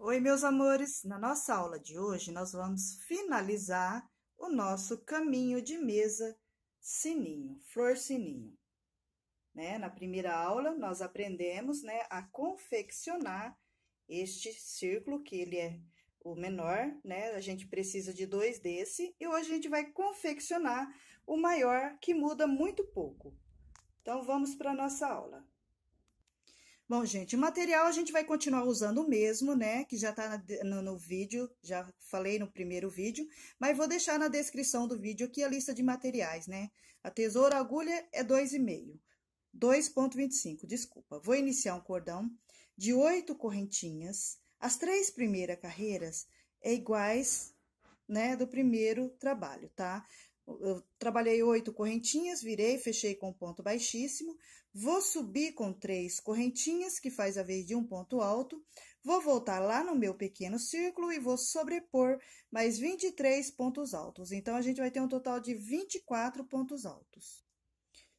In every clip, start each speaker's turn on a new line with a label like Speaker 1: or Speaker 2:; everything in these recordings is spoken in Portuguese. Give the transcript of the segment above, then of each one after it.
Speaker 1: Oi, meus amores! Na nossa aula de hoje, nós vamos finalizar o nosso caminho de mesa sininho, flor sininho. Né? Na primeira aula, nós aprendemos né, a confeccionar este círculo, que ele é o menor, né? A gente precisa de dois desse. E hoje a gente vai confeccionar o maior, que muda muito pouco. Então, vamos para a nossa aula. Bom, gente, o material a gente vai continuar usando o mesmo, né? Que já tá no, no, vídeo, já falei no primeiro vídeo, mas vou deixar na descrição do vídeo aqui a lista de materiais, né? A tesoura a agulha é 2,5, 2,25, desculpa. Vou iniciar um cordão de oito correntinhas. As três primeiras carreiras é iguais, né, do primeiro trabalho, tá? Eu trabalhei oito correntinhas, virei, fechei com ponto baixíssimo. Vou subir com três correntinhas, que faz a vez de um ponto alto. Vou voltar lá no meu pequeno círculo e vou sobrepor mais 23 pontos altos. Então, a gente vai ter um total de 24 pontos altos.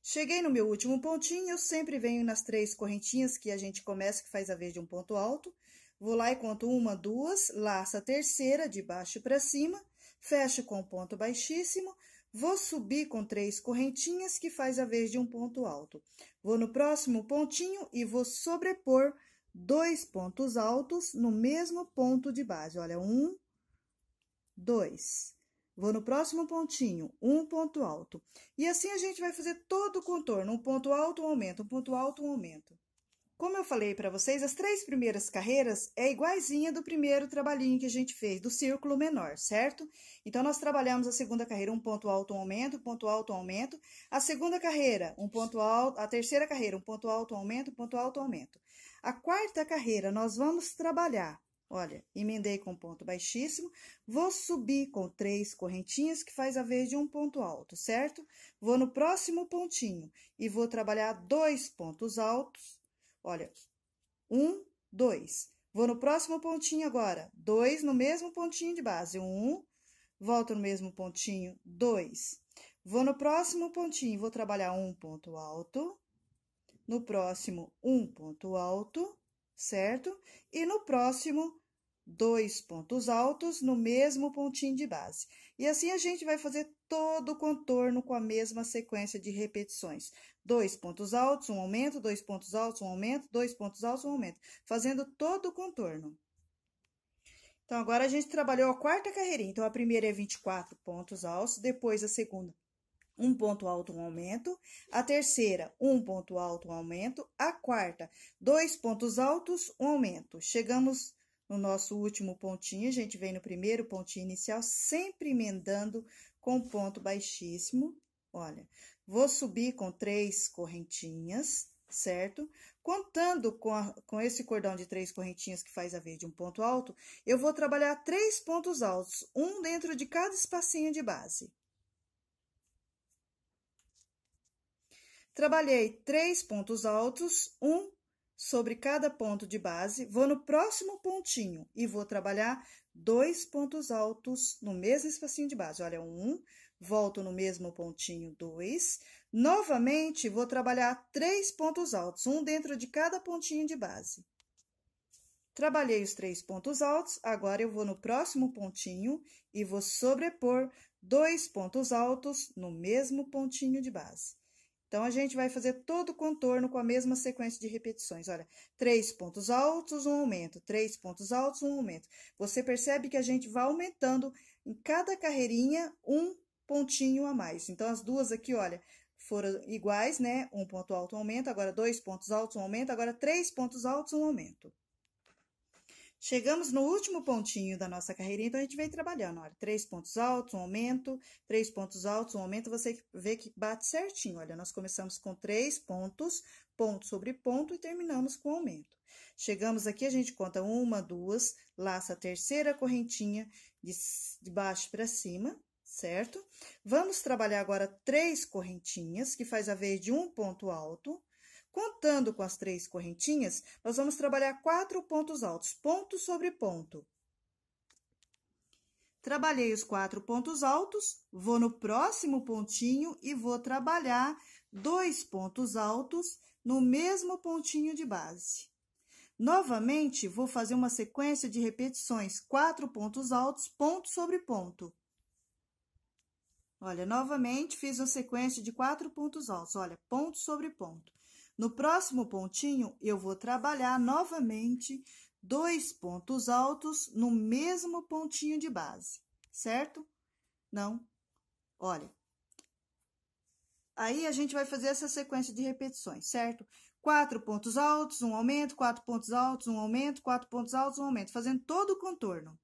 Speaker 1: Cheguei no meu último pontinho, eu sempre venho nas três correntinhas que a gente começa, que faz a vez de um ponto alto. Vou lá e conto uma, duas, laço a terceira de baixo para cima, fecho com ponto baixíssimo, Vou subir com três correntinhas, que faz a vez de um ponto alto. Vou no próximo pontinho e vou sobrepor dois pontos altos no mesmo ponto de base. Olha, um, dois. Vou no próximo pontinho, um ponto alto. E assim a gente vai fazer todo o contorno. Um ponto alto, um aumento, um ponto alto, um aumento. Como eu falei para vocês, as três primeiras carreiras é iguaizinha do primeiro trabalhinho que a gente fez, do círculo menor, certo? Então, nós trabalhamos a segunda carreira, um ponto alto, um aumento, ponto alto, um aumento. A segunda carreira, um ponto alto, a terceira carreira, um ponto alto, um aumento, ponto alto, um aumento. A quarta carreira, nós vamos trabalhar, olha, emendei com ponto baixíssimo, vou subir com três correntinhas, que faz a vez de um ponto alto, certo? Vou no próximo pontinho e vou trabalhar dois pontos altos, Olha, um, dois. Vou no próximo pontinho agora. Dois no mesmo pontinho de base. Um, volto no mesmo pontinho. Dois. Vou no próximo pontinho, vou trabalhar um ponto alto. No próximo, um ponto alto, certo? E no próximo, dois pontos altos no mesmo pontinho de base. E assim a gente vai fazer todo o contorno com a mesma sequência de repetições. Dois pontos altos, um aumento, dois pontos altos, um aumento, dois pontos altos, um aumento, fazendo todo o contorno. Então, agora a gente trabalhou a quarta carreirinha. Então, a primeira é 24 pontos altos, depois a segunda, um ponto alto, um aumento. A terceira, um ponto alto, um aumento. A quarta, dois pontos altos, um aumento. Chegamos no nosso último pontinho, a gente vem no primeiro pontinho inicial, sempre emendando com ponto baixíssimo. Olha, vou subir com três correntinhas, certo? Contando com, a, com esse cordão de três correntinhas que faz a vez de um ponto alto, eu vou trabalhar três pontos altos, um dentro de cada espacinho de base. Trabalhei três pontos altos, um sobre cada ponto de base, vou no próximo pontinho e vou trabalhar dois pontos altos no mesmo espacinho de base. Olha, um, volto no mesmo pontinho, dois. Novamente, vou trabalhar três pontos altos, um dentro de cada pontinho de base. Trabalhei os três pontos altos, agora eu vou no próximo pontinho e vou sobrepor dois pontos altos no mesmo pontinho de base. Então, a gente vai fazer todo o contorno com a mesma sequência de repetições. Olha, três pontos altos, um aumento, três pontos altos, um aumento. Você percebe que a gente vai aumentando em cada carreirinha um pontinho a mais. Então, as duas aqui, olha, foram iguais, né? Um ponto alto, um aumento, agora dois pontos altos, um aumento, agora três pontos altos, um aumento. Chegamos no último pontinho da nossa carreira, então a gente vem trabalhando. Olha, três pontos altos, um aumento, três pontos altos, um aumento, você vê que bate certinho. Olha, nós começamos com três pontos, ponto sobre ponto, e terminamos com aumento. Chegamos aqui, a gente conta uma, duas, laça a terceira correntinha de, de baixo para cima, certo? Vamos trabalhar agora três correntinhas, que faz a vez de um ponto alto, Contando com as três correntinhas, nós vamos trabalhar quatro pontos altos, ponto sobre ponto. Trabalhei os quatro pontos altos, vou no próximo pontinho e vou trabalhar dois pontos altos no mesmo pontinho de base. Novamente, vou fazer uma sequência de repetições, quatro pontos altos, ponto sobre ponto. Olha, novamente fiz uma sequência de quatro pontos altos, olha, ponto sobre ponto. No próximo pontinho, eu vou trabalhar novamente dois pontos altos no mesmo pontinho de base, certo? Não? Olha. Aí, a gente vai fazer essa sequência de repetições, certo? Quatro pontos altos, um aumento, quatro pontos altos, um aumento, quatro pontos altos, um aumento, fazendo todo o contorno.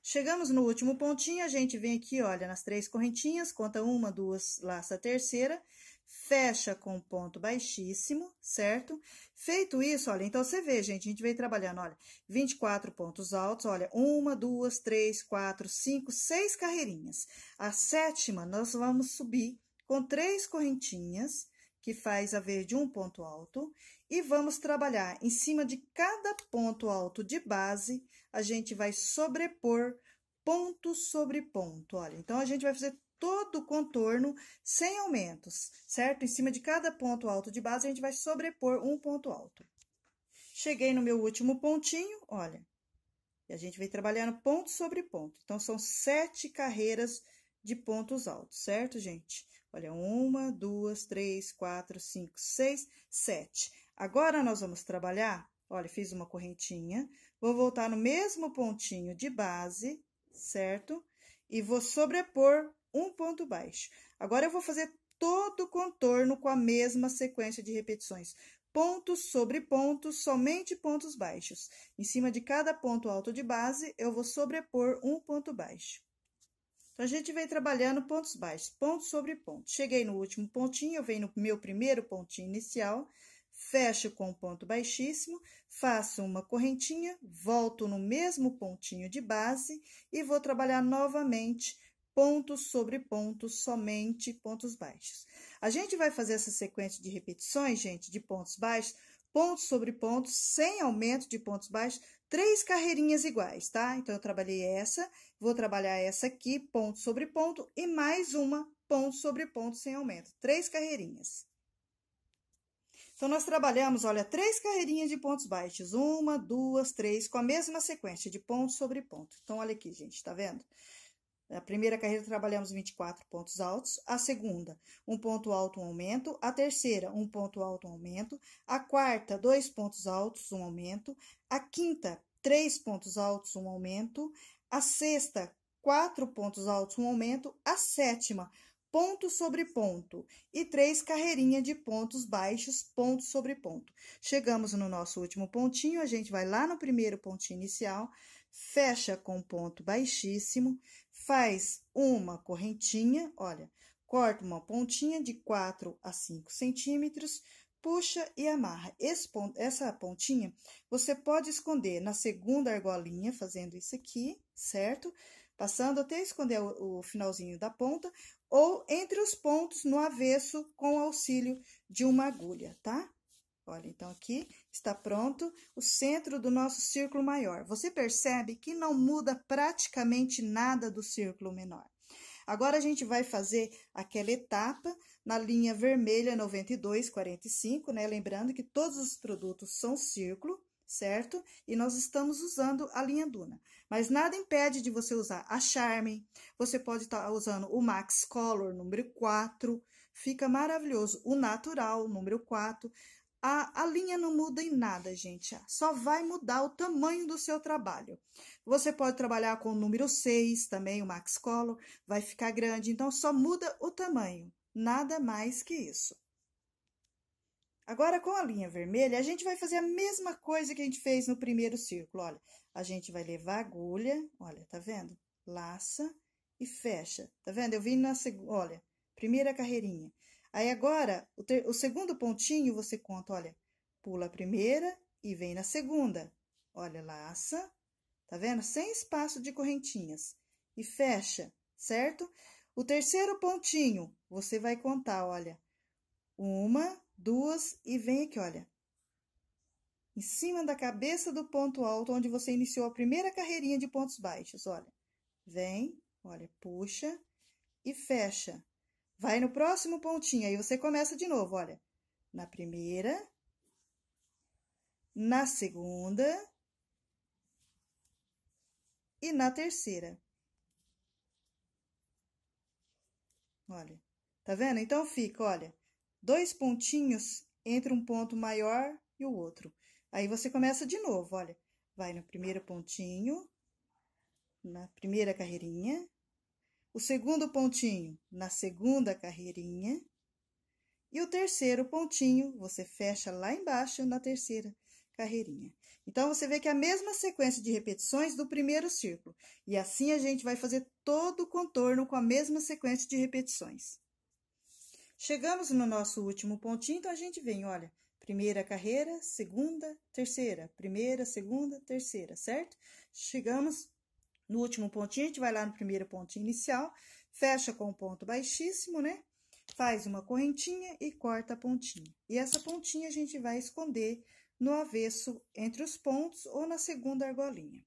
Speaker 1: Chegamos no último pontinho, a gente vem aqui, olha, nas três correntinhas, conta uma, duas, laça a terceira fecha com ponto baixíssimo, certo? Feito isso, olha, então você vê, gente, a gente vem trabalhando, olha, 24 pontos altos, olha, uma, duas, três, quatro, cinco, seis carreirinhas. A sétima, nós vamos subir com três correntinhas, que faz a verde um ponto alto, e vamos trabalhar em cima de cada ponto alto de base, a gente vai sobrepor ponto sobre ponto, olha. Então, a gente vai fazer todo o contorno sem aumentos, certo? Em cima de cada ponto alto de base, a gente vai sobrepor um ponto alto. Cheguei no meu último pontinho, olha, e a gente vem trabalhando ponto sobre ponto. Então, são sete carreiras de pontos altos, certo, gente? Olha, uma, duas, três, quatro, cinco, seis, sete. Agora, nós vamos trabalhar, olha, fiz uma correntinha, vou voltar no mesmo pontinho de base, certo? E vou sobrepor um ponto baixo. Agora eu vou fazer todo o contorno com a mesma sequência de repetições. Ponto sobre ponto, somente pontos baixos. Em cima de cada ponto alto de base, eu vou sobrepor um ponto baixo. Então, a gente vem trabalhando pontos baixos, ponto sobre ponto. Cheguei no último pontinho, eu venho no meu primeiro pontinho inicial, fecho com um ponto baixíssimo, faço uma correntinha, volto no mesmo pontinho de base e vou trabalhar novamente pontos sobre pontos, somente pontos baixos. A gente vai fazer essa sequência de repetições, gente, de pontos baixos, pontos sobre pontos, sem aumento de pontos baixos, três carreirinhas iguais, tá? Então, eu trabalhei essa, vou trabalhar essa aqui, ponto sobre ponto, e mais uma, ponto sobre ponto, sem aumento. Três carreirinhas. Então, nós trabalhamos, olha, três carreirinhas de pontos baixos. Uma, duas, três, com a mesma sequência de ponto sobre ponto. Então, olha aqui, gente, tá vendo? Tá vendo? A primeira carreira trabalhamos 24 pontos altos, a segunda, um ponto alto, um aumento, a terceira, um ponto alto, um aumento, a quarta, dois pontos altos, um aumento, a quinta, três pontos altos, um aumento, a sexta, quatro pontos altos, um aumento, a sétima, ponto sobre ponto, e três carreirinhas de pontos baixos, ponto sobre ponto. Chegamos no nosso último pontinho, a gente vai lá no primeiro pontinho inicial, fecha com ponto baixíssimo, faz uma correntinha, olha, corta uma pontinha de 4 a 5 centímetros, puxa e amarra. Ponto, essa pontinha você pode esconder na segunda argolinha, fazendo isso aqui, certo? Passando até esconder o, o finalzinho da ponta, ou entre os pontos no avesso com auxílio de uma agulha, tá? Olha, então aqui está pronto o centro do nosso círculo maior. Você percebe que não muda praticamente nada do círculo menor. Agora a gente vai fazer aquela etapa na linha vermelha 9245, né? Lembrando que todos os produtos são círculo, certo? E nós estamos usando a linha Duna. Mas nada impede de você usar a Charme. Você pode estar tá usando o Max Color número 4, fica maravilhoso. O natural, número 4. A, a linha não muda em nada, gente. Só vai mudar o tamanho do seu trabalho. Você pode trabalhar com o número 6 também, o Max Color, vai ficar grande. Então, só muda o tamanho, nada mais que isso. Agora, com a linha vermelha, a gente vai fazer a mesma coisa que a gente fez no primeiro círculo, olha. A gente vai levar a agulha, olha, tá vendo? Laça e fecha, tá vendo? Eu vim na segunda, olha, primeira carreirinha. Aí agora, o, ter, o segundo pontinho você conta, olha, pula a primeira e vem na segunda. Olha, laça, tá vendo? Sem espaço de correntinhas. E fecha, certo? O terceiro pontinho, você vai contar, olha, uma, duas e vem aqui, olha, em cima da cabeça do ponto alto, onde você iniciou a primeira carreirinha de pontos baixos, olha. Vem, olha, puxa e fecha. Vai no próximo pontinho, aí você começa de novo, olha. Na primeira, na segunda e na terceira. Olha, tá vendo? Então fica, olha, dois pontinhos entre um ponto maior e o outro. Aí você começa de novo, olha. Vai no primeiro pontinho, na primeira carreirinha, o segundo pontinho na segunda carreirinha, e o terceiro pontinho você fecha lá embaixo na terceira carreirinha. Então, você vê que é a mesma sequência de repetições do primeiro círculo. E assim a gente vai fazer todo o contorno com a mesma sequência de repetições. Chegamos no nosso último pontinho, então a gente vem, olha, primeira carreira, segunda, terceira, primeira, segunda, terceira, certo? Chegamos no último pontinho, a gente vai lá no primeiro pontinho inicial, fecha com um ponto baixíssimo, né? Faz uma correntinha e corta a pontinha. E essa pontinha a gente vai esconder no avesso entre os pontos ou na segunda argolinha.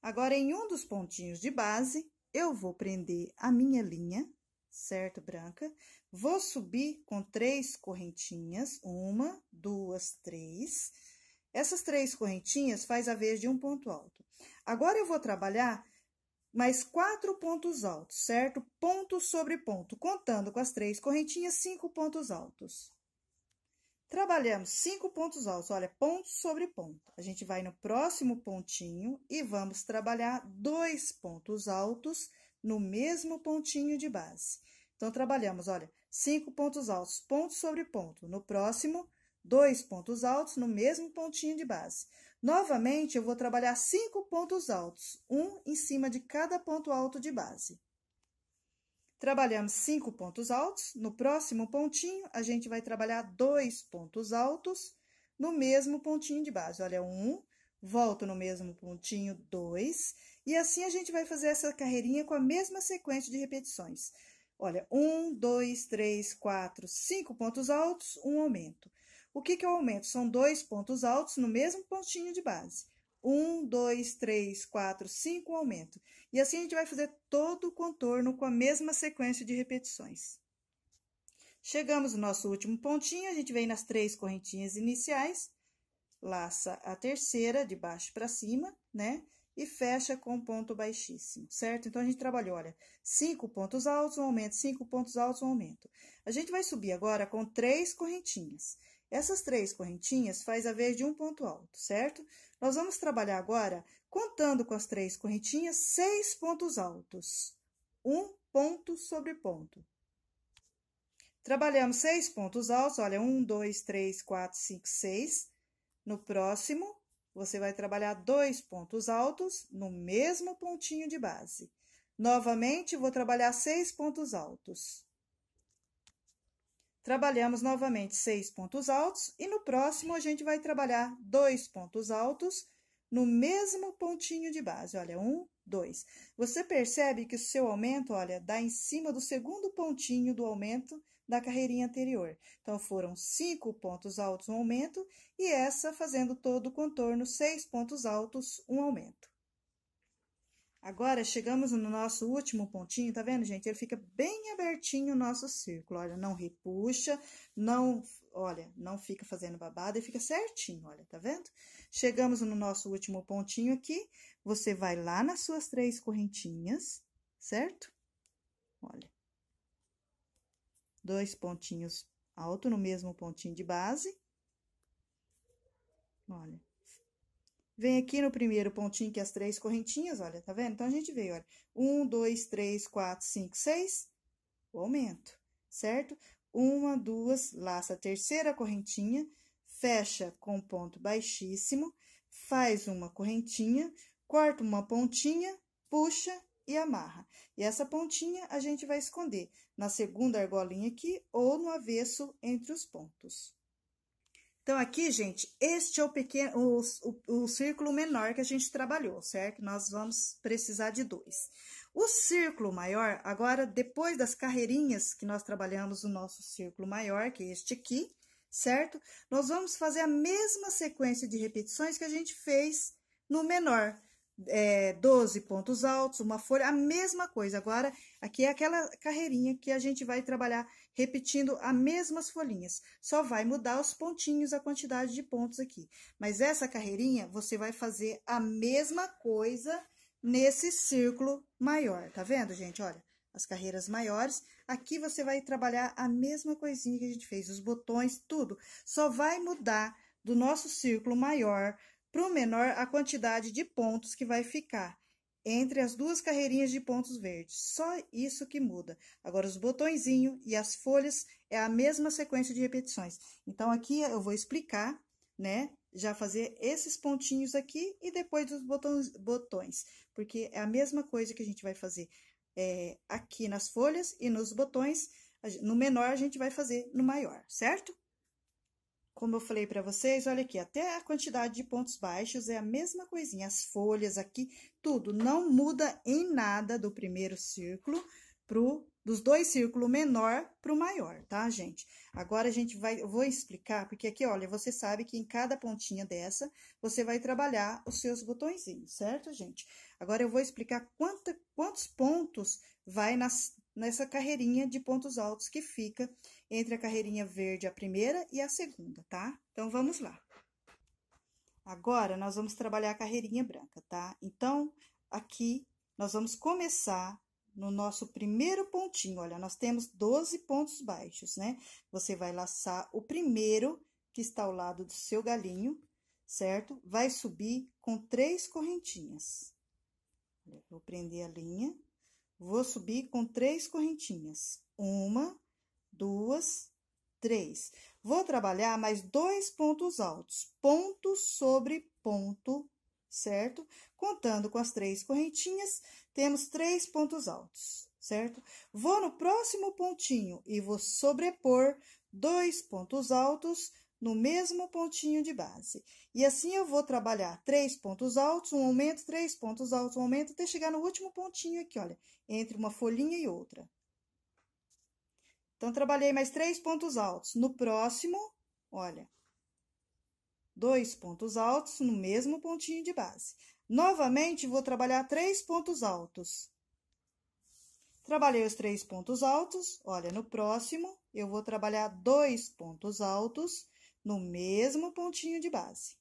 Speaker 1: Agora, em um dos pontinhos de base, eu vou prender a minha linha, certo, branca? Vou subir com três correntinhas, uma, duas, três. Essas três correntinhas faz a vez de um ponto alto. Agora eu vou trabalhar mais quatro pontos altos, certo? Ponto sobre ponto, contando com as três correntinhas, cinco pontos altos. Trabalhamos cinco pontos altos, olha, ponto sobre ponto. A gente vai no próximo pontinho e vamos trabalhar dois pontos altos no mesmo pontinho de base. Então, trabalhamos, olha, cinco pontos altos, ponto sobre ponto. No próximo, dois pontos altos no mesmo pontinho de base. Novamente, eu vou trabalhar cinco pontos altos, um em cima de cada ponto alto de base. Trabalhamos cinco pontos altos, no próximo pontinho, a gente vai trabalhar dois pontos altos no mesmo pontinho de base. Olha, um, volto no mesmo pontinho, dois, e assim a gente vai fazer essa carreirinha com a mesma sequência de repetições. Olha, um, dois, três, quatro, cinco pontos altos, um aumento. O que, que é o aumento? São dois pontos altos no mesmo pontinho de base. Um, dois, três, quatro, cinco, aumento. E assim a gente vai fazer todo o contorno com a mesma sequência de repetições. Chegamos no nosso último pontinho, a gente vem nas três correntinhas iniciais, laça a terceira de baixo para cima, né? E fecha com ponto baixíssimo, certo? Então, a gente trabalhou, olha, cinco pontos altos, um aumento, cinco pontos altos, um aumento. A gente vai subir agora com três correntinhas. Essas três correntinhas faz a vez de um ponto alto, certo? Nós vamos trabalhar agora contando com as três correntinhas seis pontos altos. Um ponto sobre ponto. Trabalhamos seis pontos altos, olha, um, dois, três, quatro, cinco, seis. No próximo, você vai trabalhar dois pontos altos no mesmo pontinho de base. Novamente, vou trabalhar seis pontos altos. Trabalhamos novamente seis pontos altos e no próximo a gente vai trabalhar dois pontos altos no mesmo pontinho de base. Olha, um, dois. Você percebe que o seu aumento, olha, dá em cima do segundo pontinho do aumento da carreirinha anterior. Então, foram cinco pontos altos, um aumento, e essa fazendo todo o contorno, seis pontos altos, um aumento. Agora, chegamos no nosso último pontinho, tá vendo, gente? Ele fica bem abertinho o nosso círculo, olha, não repuxa, não, olha, não fica fazendo babada e fica certinho, olha, tá vendo? Chegamos no nosso último pontinho aqui, você vai lá nas suas três correntinhas, certo? Olha, dois pontinhos alto no mesmo pontinho de base, olha. Vem aqui no primeiro pontinho, que é as três correntinhas, olha, tá vendo? Então, a gente veio, olha, um, dois, três, quatro, cinco, seis, o aumento, certo? Uma, duas, laça a terceira correntinha, fecha com ponto baixíssimo, faz uma correntinha, corta uma pontinha, puxa e amarra. E essa pontinha a gente vai esconder na segunda argolinha aqui ou no avesso entre os pontos. Então, aqui, gente, este é o pequeno, o, o, o, círculo menor que a gente trabalhou, certo? Nós vamos precisar de dois. O círculo maior, agora, depois das carreirinhas que nós trabalhamos o nosso círculo maior, que é este aqui, certo? Nós vamos fazer a mesma sequência de repetições que a gente fez no menor é, 12 pontos altos, uma folha, a mesma coisa. Agora, aqui é aquela carreirinha que a gente vai trabalhar repetindo as mesmas folhinhas. Só vai mudar os pontinhos, a quantidade de pontos aqui. Mas essa carreirinha, você vai fazer a mesma coisa nesse círculo maior. Tá vendo, gente? Olha, as carreiras maiores. Aqui você vai trabalhar a mesma coisinha que a gente fez, os botões, tudo. Só vai mudar do nosso círculo maior para o menor a quantidade de pontos que vai ficar entre as duas carreirinhas de pontos verdes. Só isso que muda. Agora, os botõezinhos e as folhas é a mesma sequência de repetições. Então, aqui eu vou explicar, né? Já fazer esses pontinhos aqui e depois os botões, botões porque é a mesma coisa que a gente vai fazer é, aqui nas folhas e nos botões. No menor, a gente vai fazer no maior, certo? Como eu falei para vocês, olha aqui, até a quantidade de pontos baixos é a mesma coisinha. As folhas aqui, tudo não muda em nada do primeiro círculo pro dos dois círculos menor para o maior, tá, gente? Agora a gente vai, eu vou explicar, porque aqui, olha, você sabe que em cada pontinha dessa, você vai trabalhar os seus botõezinhos, certo, gente? Agora eu vou explicar quanta, quantos pontos vai nas, nessa carreirinha de pontos altos que fica entre a carreirinha verde, a primeira e a segunda, tá? Então, vamos lá. Agora, nós vamos trabalhar a carreirinha branca, tá? Então, aqui, nós vamos começar no nosso primeiro pontinho, olha, nós temos 12 pontos baixos, né? Você vai laçar o primeiro que está ao lado do seu galinho, certo? Vai subir com três correntinhas. Vou prender a linha, vou subir com três correntinhas. Uma, duas, três. Vou trabalhar mais dois pontos altos, ponto sobre ponto, certo? Contando com as três correntinhas, temos três pontos altos, certo? Vou no próximo pontinho e vou sobrepor dois pontos altos no mesmo pontinho de base. E assim eu vou trabalhar três pontos altos, um aumento, três pontos altos, um aumento, até chegar no último pontinho aqui, olha, entre uma folhinha e outra, então, trabalhei mais três pontos altos. No próximo, olha, dois pontos altos no mesmo pontinho de base. Novamente, vou trabalhar três pontos altos. Trabalhei os três pontos altos, olha, no próximo, eu vou trabalhar dois pontos altos no mesmo pontinho de base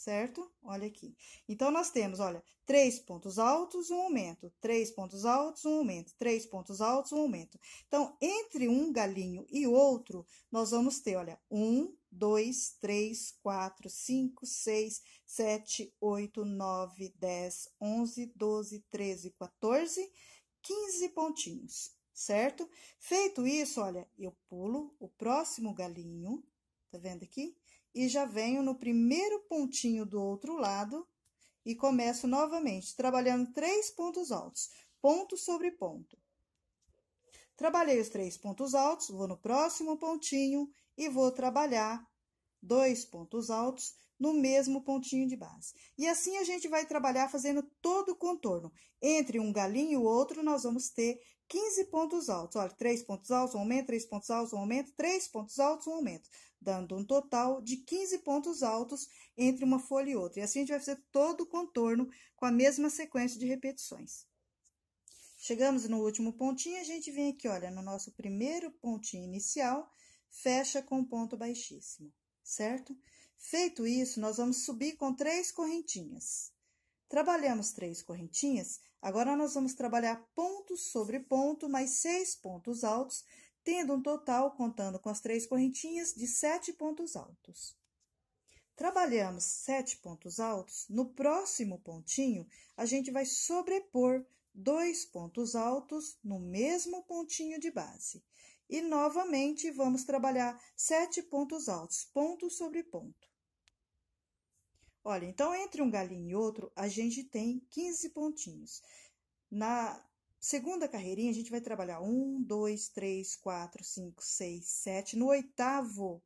Speaker 1: certo? Olha aqui. Então, nós temos, olha, três pontos altos, um aumento, três pontos altos, um aumento, três pontos altos, um aumento. Então, entre um galinho e outro, nós vamos ter, olha, um, dois, três, quatro, cinco, seis, sete, oito, nove, dez, onze, doze, treze, quatorze, quinze pontinhos, certo? Feito isso, olha, eu pulo o próximo galinho, tá vendo aqui? e já venho no primeiro pontinho do outro lado e começo novamente, trabalhando três pontos altos, ponto sobre ponto. Trabalhei os três pontos altos, vou no próximo pontinho e vou trabalhar dois pontos altos no mesmo pontinho de base. E assim a gente vai trabalhar fazendo todo o contorno. Entre um galinho e o outro, nós vamos ter 15 pontos altos. Olha, 3 pontos altos, um aumento, 3 pontos altos, um aumento, 3 pontos altos, um aumento. Dando um total de 15 pontos altos entre uma folha e outra. E assim a gente vai fazer todo o contorno com a mesma sequência de repetições. Chegamos no último pontinho, a gente vem aqui, olha, no nosso primeiro pontinho inicial, fecha com um ponto baixíssimo, certo? Feito isso, nós vamos subir com três correntinhas. Trabalhamos três correntinhas, agora nós vamos trabalhar ponto sobre ponto, mais seis pontos altos, tendo um total, contando com as três correntinhas, de sete pontos altos. Trabalhamos sete pontos altos, no próximo pontinho, a gente vai sobrepor dois pontos altos no mesmo pontinho de base. E, novamente, vamos trabalhar sete pontos altos, ponto sobre ponto. Olha, então entre um galinho e outro, a gente tem 15 pontinhos. Na segunda carreirinha, a gente vai trabalhar 1, 2, 3, 4, 5, 6, 7. No oitavo,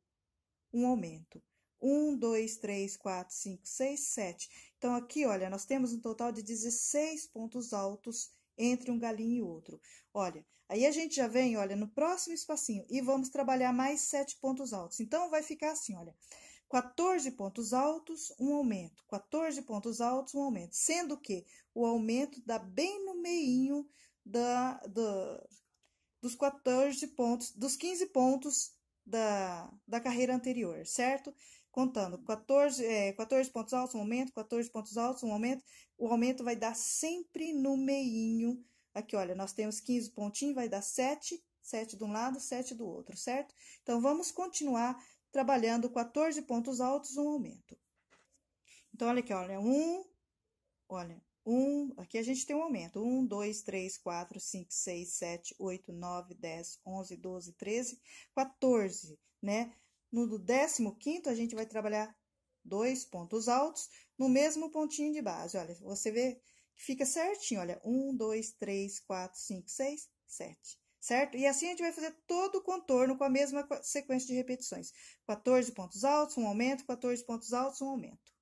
Speaker 1: um aumento. 1, 2, 3, 4, 5, 6, 7. Então, aqui, olha, nós temos um total de 16 pontos altos entre um galinho e outro. Olha, aí a gente já vem, olha, no próximo espacinho e vamos trabalhar mais 7 pontos altos. Então, vai ficar assim, olha. 14 pontos altos, um aumento. 14 pontos altos, um aumento. Sendo que o aumento dá bem no meinho da, da, dos 14 pontos, dos 15 pontos da, da carreira anterior, certo? Contando 14, é, 14 pontos altos, um aumento, 14 pontos altos, um aumento. O aumento vai dar sempre no meinho. Aqui, olha, nós temos 15 pontinhos, vai dar 7, 7 de um lado, 7 do outro, certo? Então, vamos continuar trabalhando 14 pontos altos, um aumento. Então, olha aqui, olha, um, olha, um, aqui a gente tem um aumento, um, dois, três, quatro, cinco, seis, sete, oito, nove, dez, onze, doze, treze, quatorze né? No décimo quinto, a gente vai trabalhar dois pontos altos no mesmo pontinho de base. Olha, você vê que fica certinho, olha, um, dois, três, quatro, cinco, seis, sete certo? E assim a gente vai fazer todo o contorno com a mesma sequência de repetições. 14 pontos altos, um aumento, 14 pontos altos, um aumento.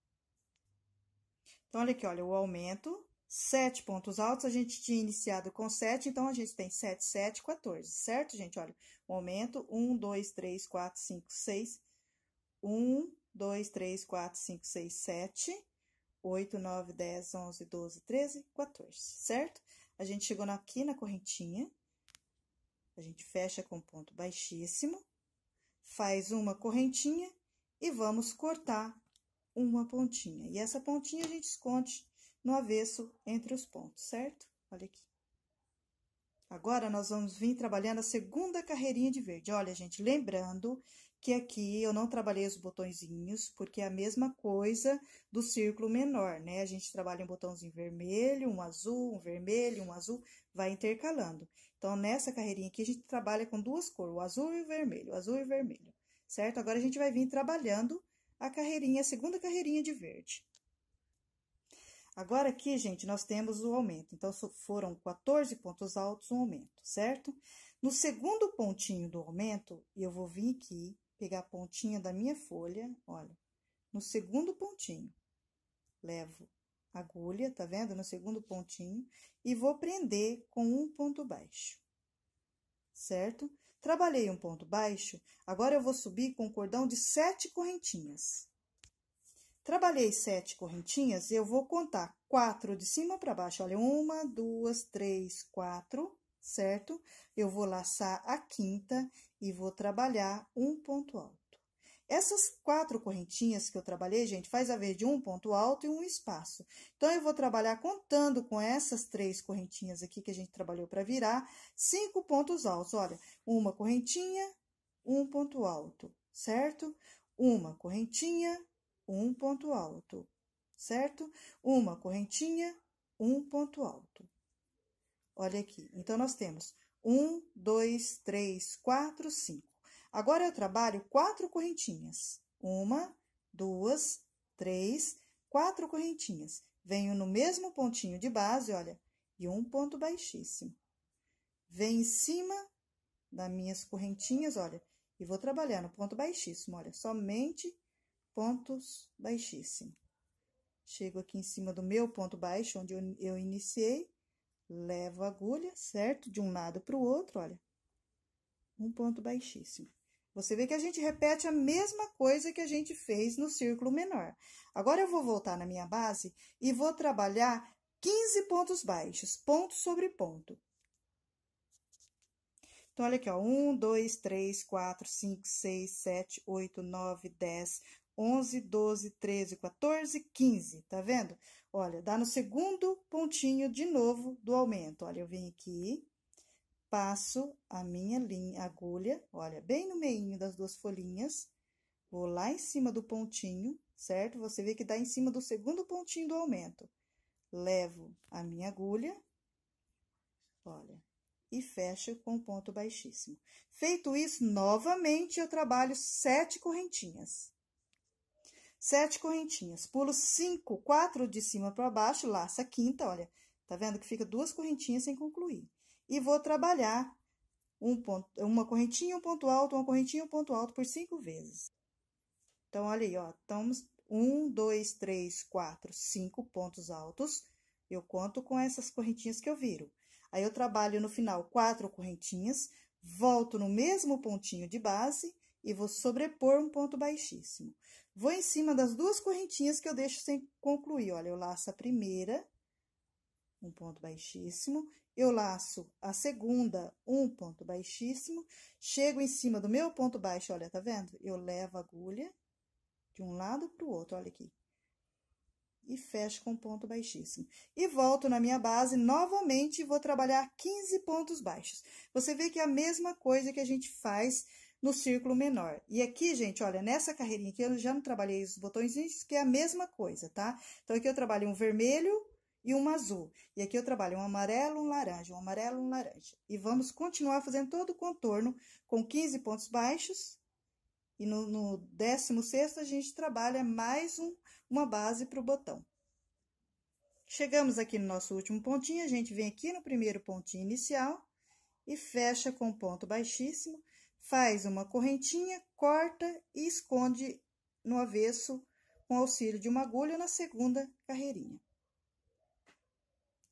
Speaker 1: Então, olha aqui, olha, o aumento, 7 pontos altos, a gente tinha iniciado com 7, então a gente tem 7, 7, 14, certo, gente? Olha, o aumento, 1, 2, 3, 4, 5, 6, 1, 2, 3, 4, 5, 6, 7, 8, 9, 10, 11, 12, 13, 14, certo? A gente chegou aqui na correntinha, a gente fecha com ponto baixíssimo, faz uma correntinha e vamos cortar uma pontinha. E essa pontinha a gente esconde no avesso entre os pontos, certo? Olha aqui. Agora, nós vamos vir trabalhando a segunda carreirinha de verde. Olha, gente, lembrando que aqui eu não trabalhei os botõezinhos, porque é a mesma coisa do círculo menor, né? A gente trabalha um botãozinho vermelho, um azul, um vermelho, um azul, vai intercalando. Então, nessa carreirinha aqui, a gente trabalha com duas cores, o azul e o vermelho, o azul e o vermelho, certo? Agora, a gente vai vir trabalhando a carreirinha, a segunda carreirinha de verde. Agora, aqui, gente, nós temos o aumento. Então, foram 14 pontos altos, um aumento, certo? No segundo pontinho do aumento, eu vou vir aqui, pegar a pontinha da minha folha, olha, no segundo pontinho, levo agulha, tá vendo? No segundo pontinho, e vou prender com um ponto baixo, certo? Trabalhei um ponto baixo, agora eu vou subir com um cordão de sete correntinhas. Trabalhei sete correntinhas, eu vou contar quatro de cima para baixo. Olha, uma, duas, três, quatro, certo? Eu vou laçar a quinta e vou trabalhar um ponto alto. Essas quatro correntinhas que eu trabalhei, gente, faz haver de um ponto alto e um espaço. Então, eu vou trabalhar contando com essas três correntinhas aqui que a gente trabalhou para virar, cinco pontos altos. Olha, uma correntinha, um ponto alto, certo? Uma correntinha, um ponto alto, certo? Uma correntinha, um ponto alto. Olha aqui. Então, nós temos um, dois, três, quatro, cinco. Agora eu trabalho quatro correntinhas. Uma, duas, três, quatro correntinhas. Venho no mesmo pontinho de base, olha, e um ponto baixíssimo. Venho em cima das minhas correntinhas, olha, e vou trabalhar no ponto baixíssimo, olha, somente pontos baixíssimos. Chego aqui em cima do meu ponto baixo, onde eu, eu iniciei, levo a agulha, certo? De um lado para o outro, olha, um ponto baixíssimo. Você vê que a gente repete a mesma coisa que a gente fez no círculo menor. Agora eu vou voltar na minha base e vou trabalhar 15 pontos baixos, ponto sobre ponto. Então, olha aqui, ó. 1, 2, 3, 4, 5, 6, 7, 8, 9, 10, 11, 12, 13, 14, 15. Tá vendo? Olha, dá no segundo pontinho de novo do aumento. Olha, eu venho aqui, passo a minha linha, agulha, olha, bem no meio das duas folhinhas, vou lá em cima do pontinho, certo? Você vê que dá em cima do segundo pontinho do aumento. Levo a minha agulha, olha, e fecho com ponto baixíssimo. Feito isso, novamente, eu trabalho sete correntinhas. Sete correntinhas, pulo cinco, quatro de cima para baixo, laça a quinta, olha, tá vendo que fica duas correntinhas sem concluir e vou trabalhar um ponto, uma correntinha, um ponto alto, uma correntinha, um ponto alto por cinco vezes. Então, olha aí, ó, estamos um, dois, três, quatro, cinco pontos altos. Eu conto com essas correntinhas que eu viro. Aí, eu trabalho no final quatro correntinhas, volto no mesmo pontinho de base e vou sobrepor um ponto baixíssimo. Vou em cima das duas correntinhas que eu deixo sem concluir. Olha, eu laço a primeira, um ponto baixíssimo, eu laço a segunda, um ponto baixíssimo, chego em cima do meu ponto baixo, olha, tá vendo? Eu levo a agulha de um lado para o outro, olha aqui. E fecho com um ponto baixíssimo. E volto na minha base novamente e vou trabalhar 15 pontos baixos. Você vê que é a mesma coisa que a gente faz no círculo menor. E aqui, gente, olha, nessa carreirinha aqui, eu já não trabalhei os botõezinhos, que é a mesma coisa, tá? Então, aqui eu trabalho um vermelho, e um azul. E aqui eu trabalho um amarelo, um laranja, um amarelo, um laranja. E vamos continuar fazendo todo o contorno com 15 pontos baixos. E no, no 16 a gente trabalha mais um, uma base para o botão. Chegamos aqui no nosso último pontinho, a gente vem aqui no primeiro pontinho inicial e fecha com ponto baixíssimo, faz uma correntinha, corta e esconde no avesso com auxílio de uma agulha na segunda carreirinha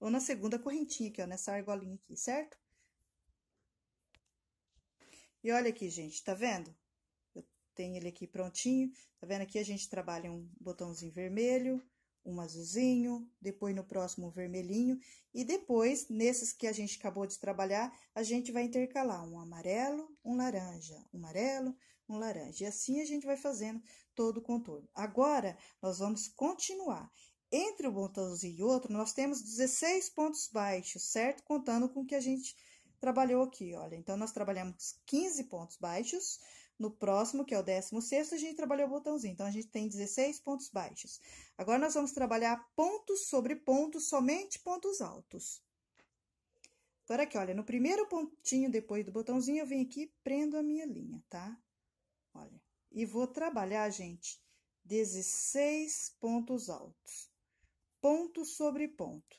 Speaker 1: ou na segunda correntinha aqui, ó, nessa argolinha aqui, certo? E olha aqui, gente, tá vendo? Eu tenho ele aqui prontinho, tá vendo? Aqui a gente trabalha um botãozinho vermelho, um azulzinho, depois no próximo um vermelhinho, e depois, nesses que a gente acabou de trabalhar, a gente vai intercalar um amarelo, um laranja, um amarelo, um laranja, e assim a gente vai fazendo todo o contorno. Agora, nós vamos continuar. Entre o botãozinho e outro, nós temos 16 pontos baixos, certo? Contando com o que a gente trabalhou aqui, olha. Então, nós trabalhamos 15 pontos baixos. No próximo, que é o 16, a gente trabalhou o botãozinho. Então, a gente tem 16 pontos baixos. Agora, nós vamos trabalhar pontos sobre pontos, somente pontos altos. Agora, então, aqui, olha, no primeiro pontinho depois do botãozinho, eu venho aqui prendo a minha linha, tá? Olha. E vou trabalhar, gente, 16 pontos altos ponto sobre ponto.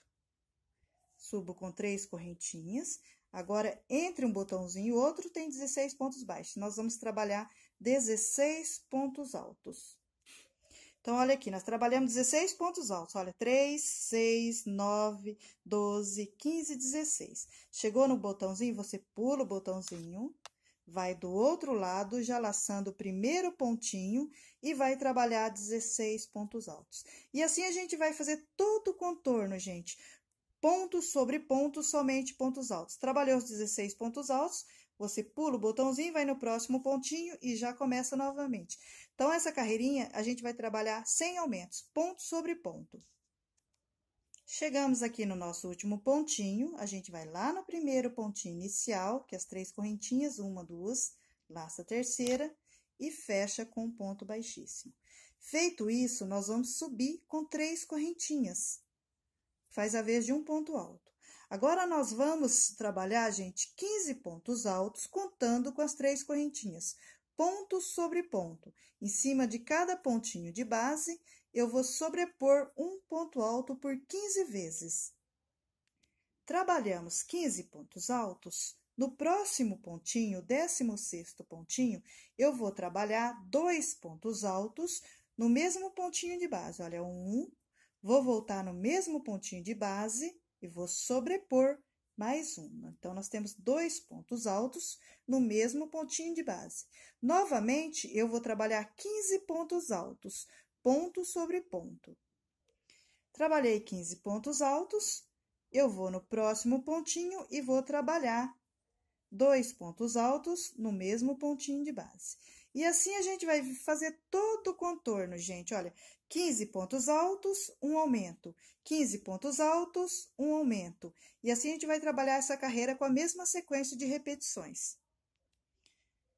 Speaker 1: Subo com três correntinhas. Agora, entre um botãozinho e outro, tem 16 pontos baixos. Nós vamos trabalhar 16 pontos altos. Então, olha aqui, nós trabalhamos 16 pontos altos. Olha, 3, 6, 9, 12, 15, 16. Chegou no botãozinho, você pula o botãozinho, Vai do outro lado, já laçando o primeiro pontinho e vai trabalhar 16 pontos altos. E assim a gente vai fazer todo o contorno, gente. Ponto sobre ponto, somente pontos altos. Trabalhou os 16 pontos altos, você pula o botãozinho, vai no próximo pontinho e já começa novamente. Então, essa carreirinha a gente vai trabalhar sem aumentos, ponto sobre ponto. Chegamos aqui no nosso último pontinho, a gente vai lá no primeiro pontinho inicial, que é as três correntinhas, uma, duas, laça a terceira e fecha com um ponto baixíssimo. Feito isso, nós vamos subir com três correntinhas, faz a vez de um ponto alto. Agora, nós vamos trabalhar, gente, 15 pontos altos, contando com as três correntinhas, ponto sobre ponto. Em cima de cada pontinho de base, eu vou sobrepor um ponto alto por 15 vezes. Trabalhamos 15 pontos altos. No próximo pontinho, 16 pontinho, eu vou trabalhar dois pontos altos no mesmo pontinho de base. Olha, um, vou voltar no mesmo pontinho de base e vou sobrepor mais um. Então, nós temos dois pontos altos no mesmo pontinho de base. Novamente, eu vou trabalhar 15 pontos altos ponto sobre ponto. Trabalhei 15 pontos altos, eu vou no próximo pontinho e vou trabalhar dois pontos altos no mesmo pontinho de base. E assim a gente vai fazer todo o contorno, gente. Olha, 15 pontos altos, um aumento. 15 pontos altos, um aumento. E assim a gente vai trabalhar essa carreira com a mesma sequência de repetições.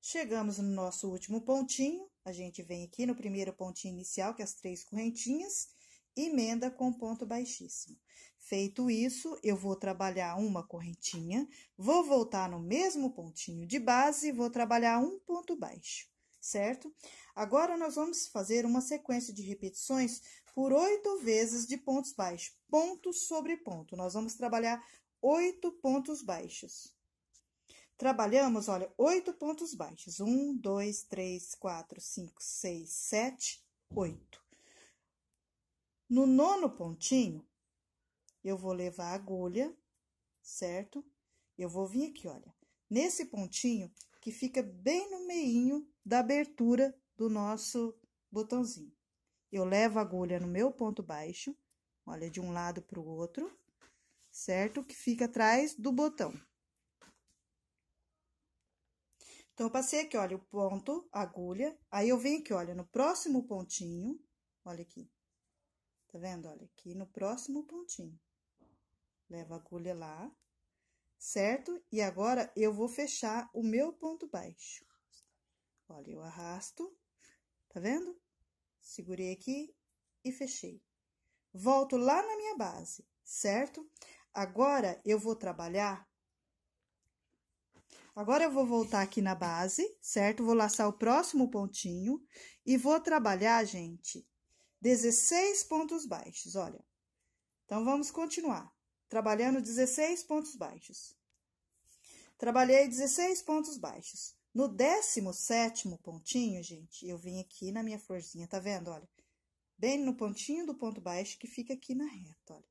Speaker 1: Chegamos no nosso último pontinho, a gente vem aqui no primeiro pontinho inicial, que é as três correntinhas, emenda com ponto baixíssimo. Feito isso, eu vou trabalhar uma correntinha, vou voltar no mesmo pontinho de base, vou trabalhar um ponto baixo, certo? Agora, nós vamos fazer uma sequência de repetições por oito vezes de pontos baixos, ponto sobre ponto. Nós vamos trabalhar oito pontos baixos. Trabalhamos, olha, oito pontos baixos. Um, dois, três, quatro, cinco, seis, sete, oito. No nono pontinho, eu vou levar a agulha, certo? Eu vou vir aqui, olha, nesse pontinho que fica bem no meinho da abertura do nosso botãozinho. Eu levo a agulha no meu ponto baixo, olha, de um lado para o outro, certo? Que fica atrás do botão. Então, eu passei aqui, olha, o ponto, agulha. Aí, eu venho aqui, olha, no próximo pontinho, olha aqui. Tá vendo? Olha aqui, no próximo pontinho. Leva a agulha lá, certo? E agora, eu vou fechar o meu ponto baixo. Olha, eu arrasto, tá vendo? Segurei aqui e fechei. Volto lá na minha base, certo? Agora, eu vou trabalhar Agora eu vou voltar aqui na base, certo? Vou laçar o próximo pontinho e vou trabalhar, gente, 16 pontos baixos, olha. Então, vamos continuar, trabalhando 16 pontos baixos. Trabalhei 16 pontos baixos. No 17 pontinho, gente, eu vim aqui na minha florzinha, tá vendo? Olha, bem no pontinho do ponto baixo que fica aqui na reta, olha.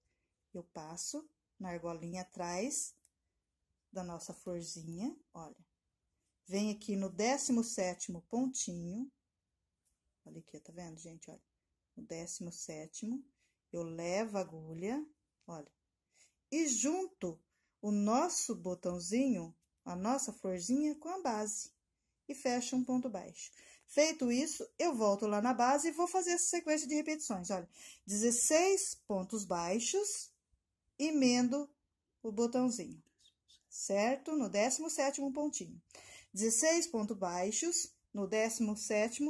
Speaker 1: Eu passo na argolinha atrás da nossa florzinha, olha. Vem aqui no 17 pontinho. Olha aqui, tá vendo, gente? Olha. No 17, eu levo a agulha, olha. E junto o nosso botãozinho, a nossa florzinha com a base. E fecha um ponto baixo. Feito isso, eu volto lá na base e vou fazer essa sequência de repetições. Olha, 16 pontos baixos, emendo o botãozinho certo? No 17 pontinho. 16 pontos baixos, no 17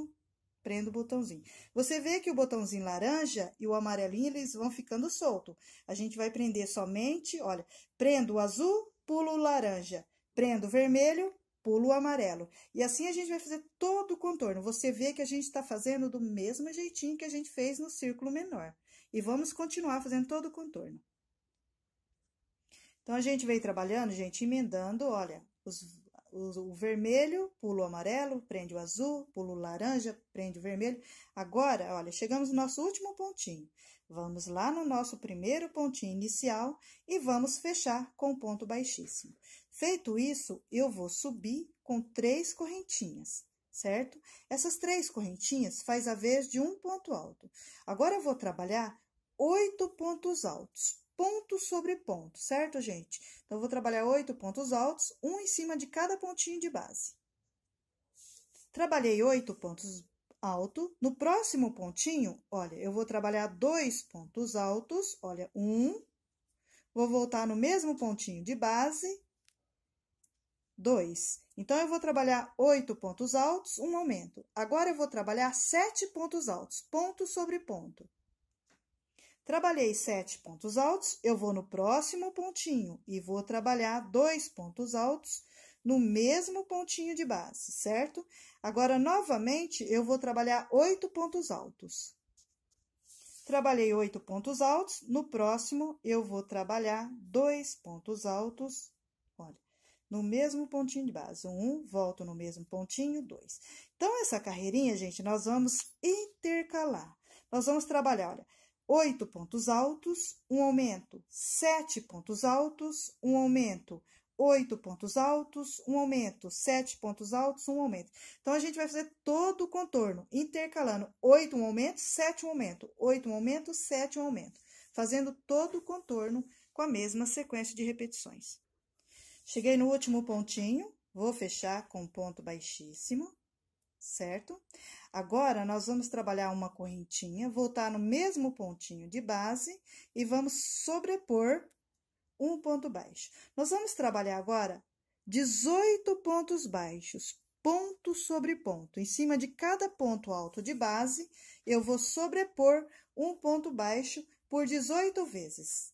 Speaker 1: prendo o botãozinho. Você vê que o botãozinho laranja e o amarelinho, eles vão ficando solto. A gente vai prender somente, olha, prendo o azul, pulo o laranja, prendo o vermelho, pulo o amarelo. E assim a gente vai fazer todo o contorno. Você vê que a gente está fazendo do mesmo jeitinho que a gente fez no círculo menor. E vamos continuar fazendo todo o contorno. Então, a gente veio trabalhando, gente, emendando, olha, os, os, o vermelho, pula o amarelo, prende o azul, pula o laranja, prende o vermelho. Agora, olha, chegamos no nosso último pontinho. Vamos lá no nosso primeiro pontinho inicial e vamos fechar com ponto baixíssimo. Feito isso, eu vou subir com três correntinhas, certo? Essas três correntinhas faz a vez de um ponto alto. Agora, eu vou trabalhar oito pontos altos, ponto sobre ponto, certo, gente? Então, eu vou trabalhar oito pontos altos, um em cima de cada pontinho de base. Trabalhei oito pontos alto. No próximo pontinho, olha, eu vou trabalhar dois pontos altos, olha, um. Vou voltar no mesmo pontinho de base, dois. Então, eu vou trabalhar oito pontos altos, um aumento. Agora, eu vou trabalhar sete pontos altos, ponto sobre ponto. Trabalhei sete pontos altos, eu vou no próximo pontinho e vou trabalhar dois pontos altos no mesmo pontinho de base, certo? Agora, novamente, eu vou trabalhar oito pontos altos. Trabalhei oito pontos altos, no próximo eu vou trabalhar dois pontos altos, olha, no mesmo pontinho de base. Um, volto no mesmo pontinho, dois. Então, essa carreirinha, gente, nós vamos intercalar. Nós vamos trabalhar, olha, oito pontos altos, um aumento. sete pontos altos, um aumento. oito pontos altos, um aumento. sete pontos altos, um aumento. Então, a gente vai fazer todo o contorno, intercalando oito um aumento, sete um aumento. oito um aumento, sete um aumento. Fazendo todo o contorno com a mesma sequência de repetições. Cheguei no último pontinho, vou fechar com ponto baixíssimo certo? Agora, nós vamos trabalhar uma correntinha, voltar no mesmo pontinho de base e vamos sobrepor um ponto baixo. Nós vamos trabalhar agora 18 pontos baixos, ponto sobre ponto. Em cima de cada ponto alto de base, eu vou sobrepor um ponto baixo por 18 vezes.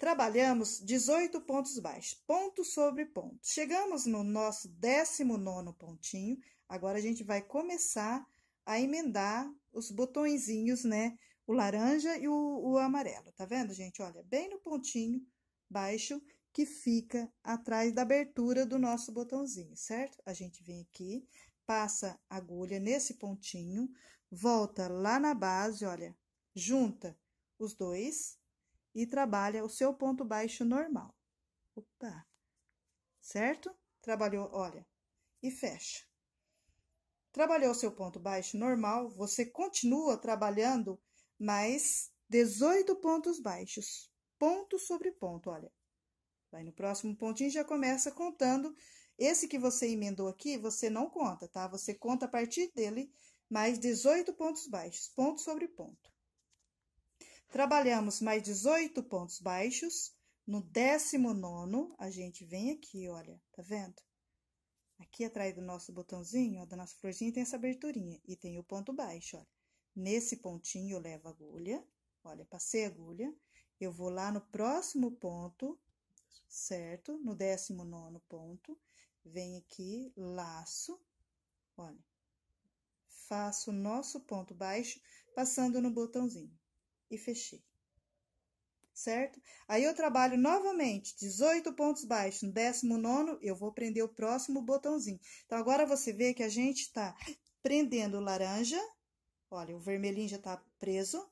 Speaker 1: Trabalhamos 18 pontos baixos, ponto sobre ponto. Chegamos no nosso 19 pontinho, agora a gente vai começar a emendar os botõezinhos, né? O laranja e o, o amarelo, tá vendo, gente? Olha, bem no pontinho baixo que fica atrás da abertura do nosso botãozinho, certo? A gente vem aqui, passa a agulha nesse pontinho, volta lá na base, olha, junta os dois e trabalha o seu ponto baixo normal. Opa! Certo? Trabalhou, olha, e fecha. Trabalhou o seu ponto baixo normal, você continua trabalhando mais 18 pontos baixos, ponto sobre ponto, olha. Vai no próximo pontinho já começa contando. Esse que você emendou aqui, você não conta, tá? Você conta a partir dele mais 18 pontos baixos, ponto sobre ponto. Trabalhamos mais 18 pontos baixos. No 19, a gente vem aqui, olha, tá vendo? Aqui atrás do nosso botãozinho, ó, da nossa florzinha, tem essa aberturinha. E tem o ponto baixo, olha. Nesse pontinho, eu levo a agulha. Olha, passei a agulha. Eu vou lá no próximo ponto, certo? No 19 ponto. vem aqui, laço. Olha. Faço o nosso ponto baixo, passando no botãozinho e fechei. Certo? Aí eu trabalho novamente 18 pontos baixos, no 19, eu vou prender o próximo botãozinho. Então, agora você vê que a gente está prendendo o laranja, olha, o vermelhinho já está preso,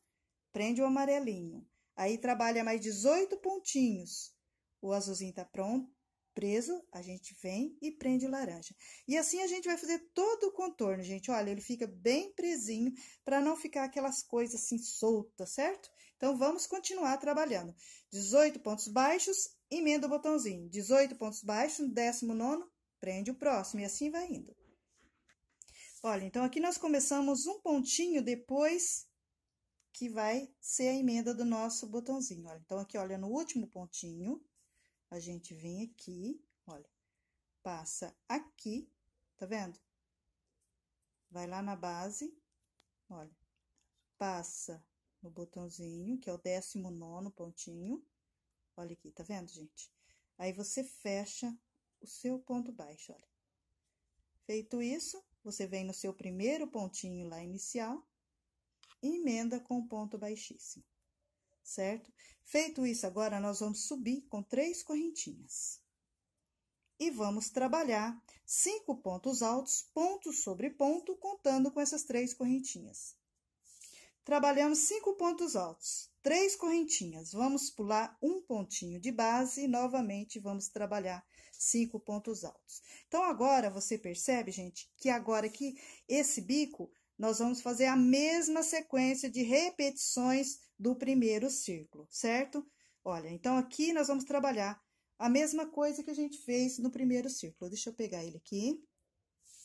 Speaker 1: prende o amarelinho. Aí trabalha mais 18 pontinhos. O azulzinho está pronto, preso, a gente vem e prende o laranja. E assim a gente vai fazer todo o contorno, gente. Olha, ele fica bem presinho para não ficar aquelas coisas assim soltas, certo? Então, vamos continuar trabalhando. 18 pontos baixos, emenda o botãozinho. 18 pontos baixos, décimo nono, prende o próximo e assim vai indo. Olha, então aqui nós começamos um pontinho depois que vai ser a emenda do nosso botãozinho. Olha, então aqui, olha, no último pontinho, a gente vem aqui, olha, passa aqui, tá vendo? Vai lá na base, olha, passa no botãozinho, que é o 19 pontinho. Olha aqui, tá vendo, gente? Aí você fecha o seu ponto baixo, olha. Feito isso, você vem no seu primeiro pontinho lá inicial, emenda com ponto baixíssimo certo? Feito isso, agora nós vamos subir com três correntinhas. E vamos trabalhar cinco pontos altos, ponto sobre ponto, contando com essas três correntinhas. Trabalhamos cinco pontos altos, três correntinhas. Vamos pular um pontinho de base e novamente vamos trabalhar cinco pontos altos. Então, agora você percebe, gente, que agora que esse bico nós vamos fazer a mesma sequência de repetições do primeiro círculo, certo? Olha, então aqui nós vamos trabalhar a mesma coisa que a gente fez no primeiro círculo. Deixa eu pegar ele aqui.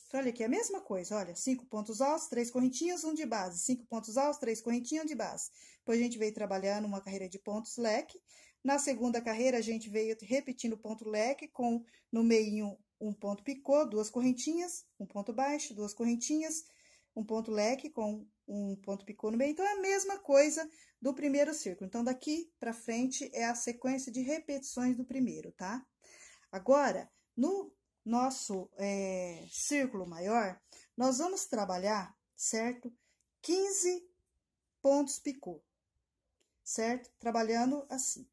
Speaker 1: Então, olha aqui, a mesma coisa, olha, cinco pontos altos, três correntinhas, um de base, cinco pontos altos, três correntinhas, um de base. Depois a gente veio trabalhando uma carreira de pontos leque. Na segunda carreira, a gente veio repetindo ponto leque com, no meio um ponto picô, duas correntinhas, um ponto baixo, duas correntinhas, um ponto leque com um ponto picô no meio. Então, é a mesma coisa do primeiro círculo. Então, daqui para frente é a sequência de repetições do primeiro, tá? Agora, no nosso é, círculo maior, nós vamos trabalhar, certo? 15 pontos picô, certo? Trabalhando assim.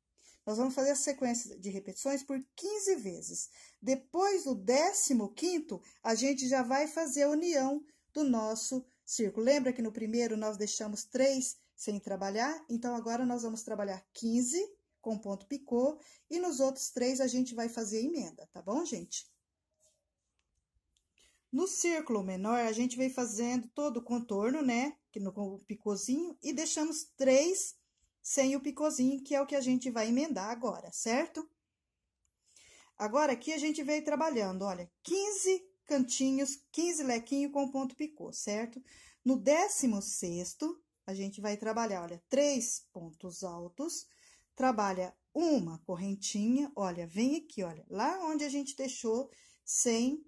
Speaker 1: Nós vamos fazer a sequência de repetições por 15 vezes. Depois do 15, a gente já vai fazer a união do nosso círculo. Lembra que no primeiro nós deixamos três sem trabalhar? Então, agora nós vamos trabalhar 15 com ponto picô e nos outros três a gente vai fazer emenda, tá bom, gente? No círculo menor, a gente vem fazendo todo o contorno, né? Que no picôzinho e deixamos três sem o picôzinho, que é o que a gente vai emendar agora, certo? Agora, aqui a gente veio trabalhando, olha, 15 cantinhos, 15 lequinhos com ponto picô, certo? No décimo sexto, a gente vai trabalhar, olha, três pontos altos, trabalha uma correntinha, olha, vem aqui, olha, lá onde a gente deixou sem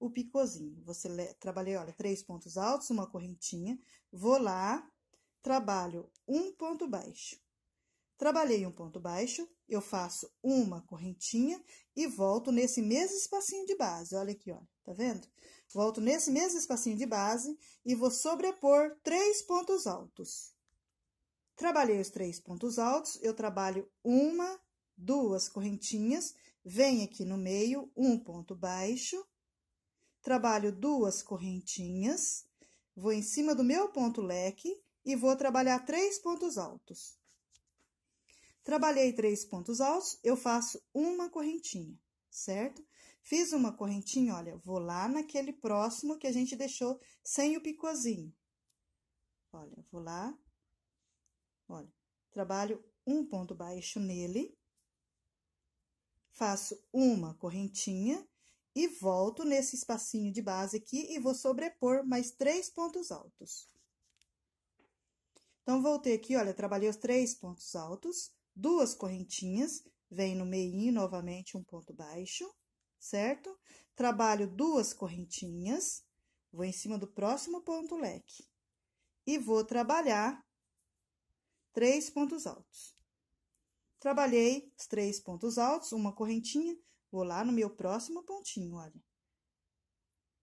Speaker 1: o picôzinho. Você trabalhei, olha, três pontos altos, uma correntinha, vou lá, trabalho um ponto baixo. Trabalhei um ponto baixo, eu faço uma correntinha e volto nesse mesmo espacinho de base. Olha aqui, olha. Tá vendo? Volto nesse mesmo espacinho de base e vou sobrepor três pontos altos. Trabalhei os três pontos altos, eu trabalho uma, duas correntinhas, vem aqui no meio, um ponto baixo, trabalho duas correntinhas, vou em cima do meu ponto leque e vou trabalhar três pontos altos. Trabalhei três pontos altos, eu faço uma correntinha, certo? Fiz uma correntinha, olha, vou lá naquele próximo que a gente deixou sem o picozinho. Olha, vou lá, olha, trabalho um ponto baixo nele, faço uma correntinha e volto nesse espacinho de base aqui e vou sobrepor mais três pontos altos. Então, voltei aqui, olha, trabalhei os três pontos altos, duas correntinhas, vem no meio novamente um ponto baixo, certo? Trabalho duas correntinhas, vou em cima do próximo ponto leque e vou trabalhar três pontos altos. Trabalhei os três pontos altos, uma correntinha, vou lá no meu próximo pontinho, olha.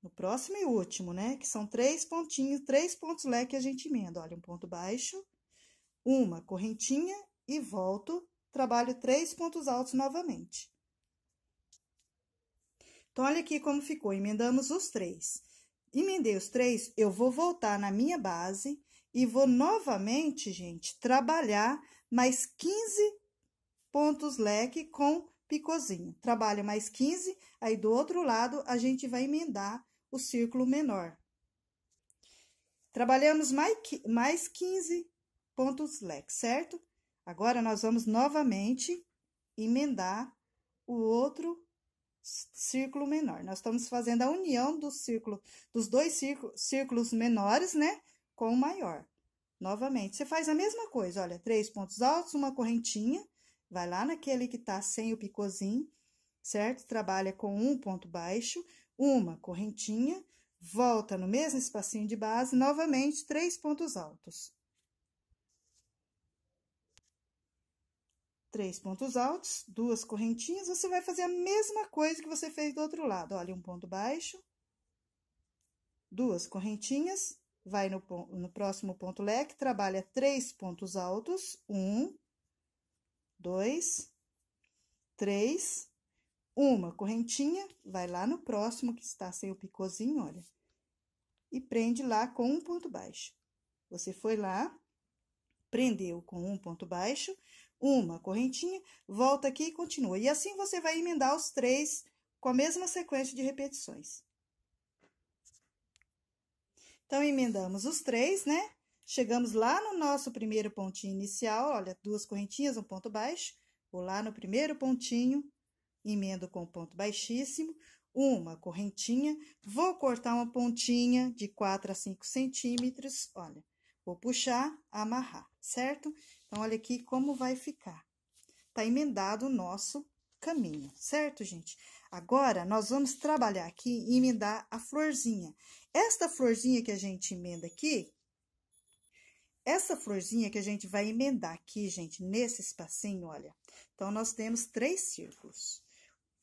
Speaker 1: No próximo e último, né? Que são três pontinhos, três pontos leque a gente emenda. Olha, um ponto baixo, uma correntinha e volto, trabalho três pontos altos novamente. Então, olha aqui como ficou. Emendamos os três. Emendei os três, eu vou voltar na minha base e vou novamente, gente, trabalhar mais 15 pontos leque com picozinho. Trabalho mais 15, aí do outro lado a gente vai emendar o círculo menor. Trabalhamos mais, mais 15 pontos leque, certo? Agora, nós vamos novamente emendar o outro círculo menor. Nós estamos fazendo a união do círculo, dos dois círculos, círculos menores, né? Com o maior. Novamente, você faz a mesma coisa, olha, três pontos altos, uma correntinha, vai lá naquele que tá sem o picôzinho, certo? Trabalha com um ponto baixo, uma correntinha, volta no mesmo espacinho de base, novamente três pontos altos. três pontos altos, duas correntinhas, você vai fazer a mesma coisa que você fez do outro lado. Olha, um ponto baixo, duas correntinhas, vai no, no próximo ponto leque, trabalha três pontos altos, um, dois, três, uma correntinha, vai lá no próximo que está sem o picôzinho, olha, e prende lá com um ponto baixo. Você foi lá, prendeu com um ponto baixo, uma correntinha, volta aqui e continua. E assim você vai emendar os três com a mesma sequência de repetições. Então, emendamos os três, né? Chegamos lá no nosso primeiro pontinho inicial, olha, duas correntinhas, um ponto baixo. Vou lá no primeiro pontinho, emendo com ponto baixíssimo, uma correntinha, vou cortar uma pontinha de 4 a 5 centímetros, olha, vou puxar, amarrar, certo? Então, olha aqui como vai ficar. Tá emendado o nosso caminho, certo, gente? Agora, nós vamos trabalhar aqui e emendar a florzinha. Esta florzinha que a gente emenda aqui, essa florzinha que a gente vai emendar aqui, gente, nesse espacinho, olha. Então, nós temos três círculos.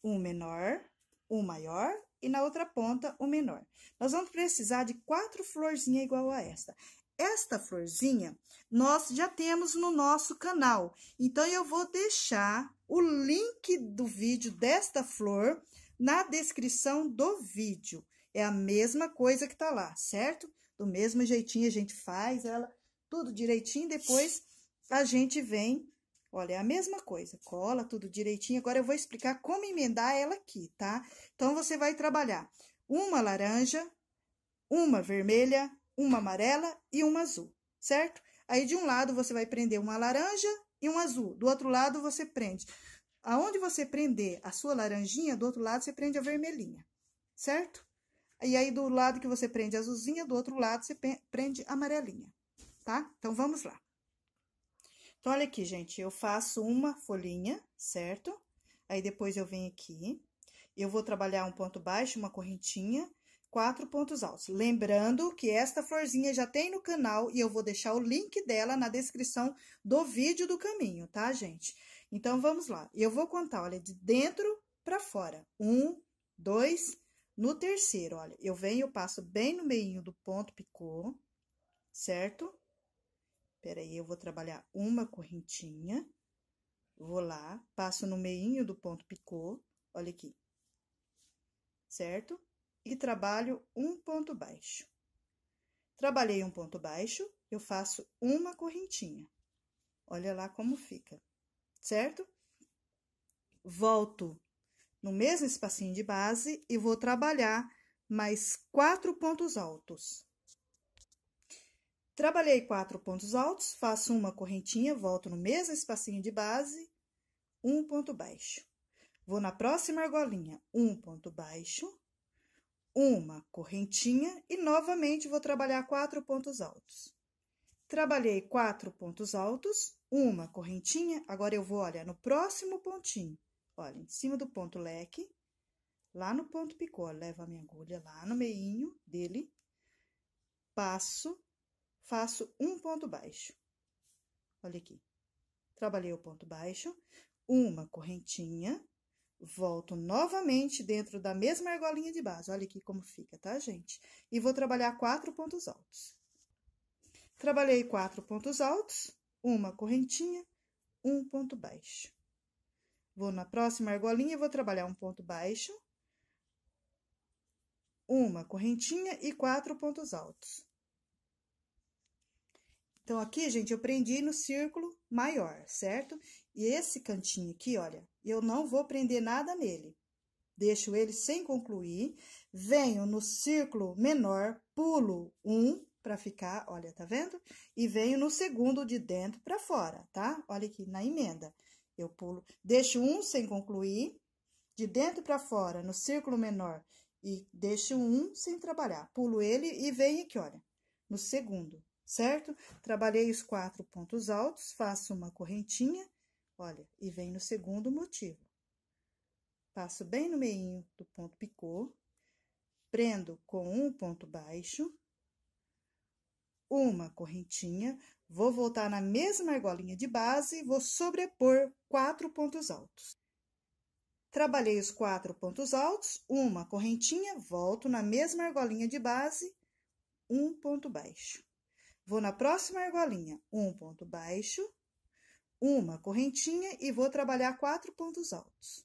Speaker 1: Um menor, um maior e na outra ponta, um menor. Nós vamos precisar de quatro florzinhas igual a esta. Esta florzinha nós já temos no nosso canal. Então, eu vou deixar o link do vídeo desta flor na descrição do vídeo. É a mesma coisa que tá lá, certo? Do mesmo jeitinho a gente faz ela tudo direitinho, depois a gente vem, olha, é a mesma coisa, cola tudo direitinho. Agora eu vou explicar como emendar ela aqui, tá? Então você vai trabalhar uma laranja, uma vermelha, uma amarela e uma azul, certo? Aí de um lado você vai prender uma laranja e um azul, do outro lado você prende. Aonde você prender a sua laranjinha, do outro lado você prende a vermelhinha, certo? E aí do lado que você prende a azulzinha, do outro lado você prende a amarelinha, tá? Então vamos lá. Então olha aqui, gente, eu faço uma folhinha, certo? Aí depois eu venho aqui, eu vou trabalhar um ponto baixo, uma correntinha, quatro pontos altos. Lembrando que esta florzinha já tem no canal e eu vou deixar o link dela na descrição do vídeo do caminho, tá, gente? Então, vamos lá. Eu vou contar, olha, de dentro para fora. Um, dois, no terceiro, olha, eu venho, eu passo bem no meio do ponto picô, certo? Pera aí, eu vou trabalhar uma correntinha, vou lá, passo no meio do ponto picô, olha aqui, certo? e trabalho um ponto baixo. Trabalhei um ponto baixo, eu faço uma correntinha. Olha lá como fica, certo? Volto no mesmo espacinho de base e vou trabalhar mais quatro pontos altos. Trabalhei quatro pontos altos, faço uma correntinha, volto no mesmo espacinho de base, um ponto baixo. Vou na próxima argolinha, um ponto baixo, uma correntinha e novamente vou trabalhar quatro pontos altos. Trabalhei quatro pontos altos, uma correntinha, agora eu vou, olha, no próximo pontinho, olha, em cima do ponto leque, lá no ponto picô, levo a minha agulha lá no meinho dele, passo, faço um ponto baixo. Olha aqui. Trabalhei o ponto baixo, uma correntinha, Volto novamente dentro da mesma argolinha de base. Olha aqui como fica, tá, gente? E vou trabalhar quatro pontos altos. Trabalhei quatro pontos altos, uma correntinha, um ponto baixo. Vou na próxima argolinha e vou trabalhar um ponto baixo, uma correntinha e quatro pontos altos. Então, aqui, gente, eu prendi no círculo maior, certo? E esse cantinho aqui, olha, eu não vou prender nada nele. Deixo ele sem concluir, venho no círculo menor, pulo um para ficar, olha, tá vendo? E venho no segundo de dentro para fora, tá? Olha aqui, na emenda. Eu pulo, deixo um sem concluir, de dentro para fora, no círculo menor, e deixo um sem trabalhar. Pulo ele e venho aqui, olha, no segundo certo? Trabalhei os quatro pontos altos, faço uma correntinha, olha, e vem no segundo motivo. Passo bem no meio do ponto picô, prendo com um ponto baixo, uma correntinha, vou voltar na mesma argolinha de base, vou sobrepor quatro pontos altos. Trabalhei os quatro pontos altos, uma correntinha, volto na mesma argolinha de base, um ponto baixo. Vou na próxima argolinha, um ponto baixo, uma correntinha e vou trabalhar quatro pontos altos.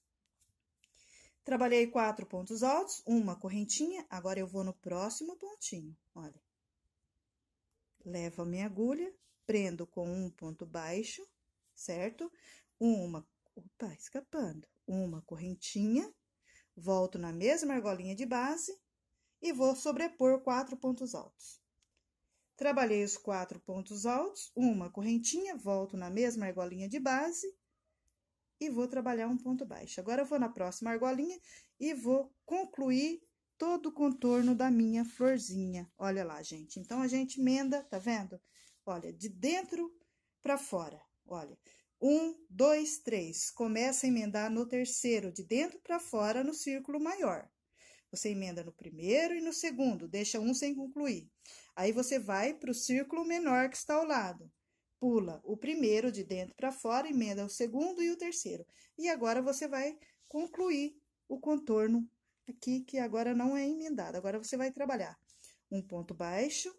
Speaker 1: Trabalhei quatro pontos altos, uma correntinha, agora eu vou no próximo pontinho, olha. Levo a minha agulha, prendo com um ponto baixo, certo? Uma, opa, escapando, uma correntinha, volto na mesma argolinha de base e vou sobrepor quatro pontos altos. Trabalhei os quatro pontos altos, uma correntinha, volto na mesma argolinha de base e vou trabalhar um ponto baixo. Agora, eu vou na próxima argolinha e vou concluir todo o contorno da minha florzinha. Olha lá, gente. Então, a gente emenda, tá vendo? Olha, de dentro pra fora, olha. Um, dois, três. Começa a emendar no terceiro, de dentro pra fora, no círculo maior. Você emenda no primeiro e no segundo, deixa um sem concluir. Aí você vai para o círculo menor que está ao lado. Pula o primeiro de dentro para fora, emenda o segundo e o terceiro. E agora você vai concluir o contorno aqui, que agora não é emendado. Agora você vai trabalhar um ponto baixo,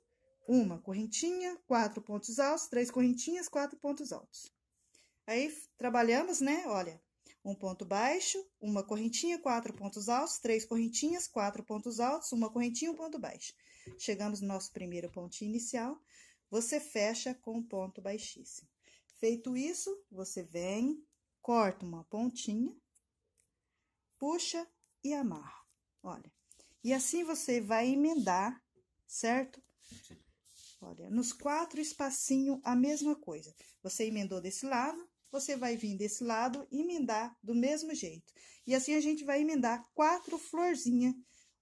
Speaker 1: uma correntinha, quatro pontos altos, três correntinhas, quatro pontos altos. Aí, trabalhamos, né? Olha, um ponto baixo, uma correntinha, quatro pontos altos, três correntinhas, quatro pontos altos, uma correntinha, um ponto baixo. Chegamos no nosso primeiro pontinho inicial, você fecha com um ponto baixíssimo. Feito isso, você vem, corta uma pontinha, puxa e amarra. Olha, e assim você vai emendar, certo? Olha, nos quatro espacinhos a mesma coisa. Você emendou desse lado, você vai vir desse lado e emendar do mesmo jeito. E assim a gente vai emendar quatro florzinhas,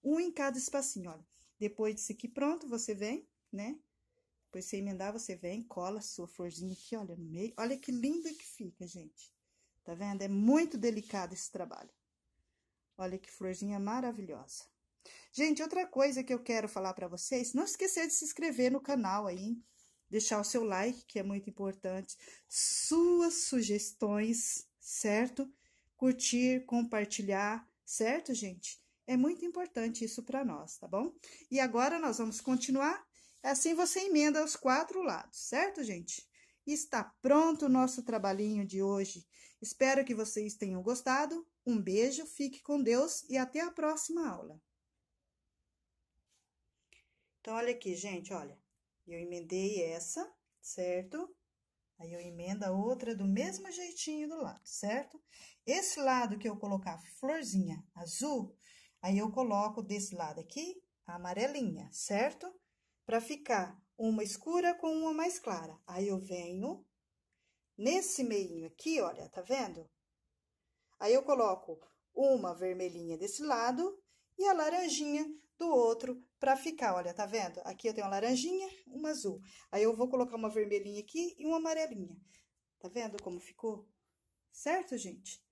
Speaker 1: um em cada espacinho, olha. Depois disso aqui, pronto, você vem, né? Depois você emendar, você vem, cola a sua florzinha aqui, olha, no meio. Olha que linda que fica, gente. Tá vendo? É muito delicado esse trabalho. Olha que florzinha maravilhosa. Gente, outra coisa que eu quero falar para vocês, não esquecer de se inscrever no canal aí, deixar o seu like, que é muito importante, suas sugestões, certo? Curtir, compartilhar, certo, gente? É muito importante isso para nós, tá bom? E agora nós vamos continuar. É assim você emenda os quatro lados, certo, gente? Está pronto o nosso trabalhinho de hoje. Espero que vocês tenham gostado. Um beijo, fique com Deus e até a próxima aula. Então, olha aqui, gente, olha. Eu emendei essa, certo? Aí eu emendo a outra do mesmo jeitinho do lado, certo? Esse lado que eu colocar florzinha azul, Aí, eu coloco desse lado aqui a amarelinha, certo? Pra ficar uma escura com uma mais clara. Aí, eu venho nesse meio aqui, olha, tá vendo? Aí, eu coloco uma vermelhinha desse lado e a laranjinha do outro pra ficar, olha, tá vendo? Aqui eu tenho uma laranjinha, uma azul. Aí, eu vou colocar uma vermelhinha aqui e uma amarelinha. Tá vendo como ficou? Certo, gente?